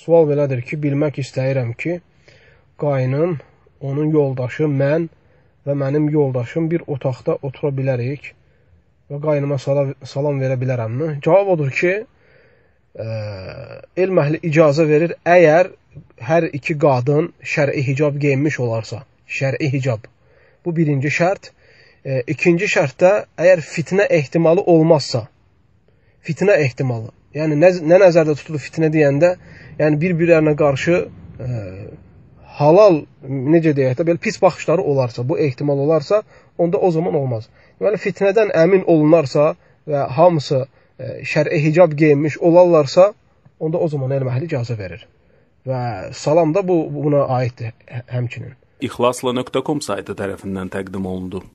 Sual belədir ki, bilmək istəyirəm ki, qayınım, onun yoldaşı, mən və mənim yoldaşım bir otaqda otura bilərik və qayınıma salam verə bilərəmmi? Cavab odur ki, ə, e, elm əhli icazə verir əgər hər iki qadın şər'i hicab geyinmiş olarsa. Şər'i hicab. Bu birinci şərt. E, ikinci şərtdə əgər fitnə ehtimalı olmazsa. Fitnə ehtimalı. Yəni nə, nə nəzərdə tutulur fitnə deyəndə? yəni bir-birlərinə qarşı ə, e, halal, necə deyək də, belə pis baxışları olarsa, bu ehtimal olarsa, onda o zaman olmaz. Deməli yəni, fitnədən əmin olunarsa və hamısı e, şər'i hicab geyinmiş olarlarsa, onda o zaman el-məhli icazə verir. Və salam da bu buna aiddir hə-, həmçinin. ixlasla.com saytı tərəfindən təqdim olundu.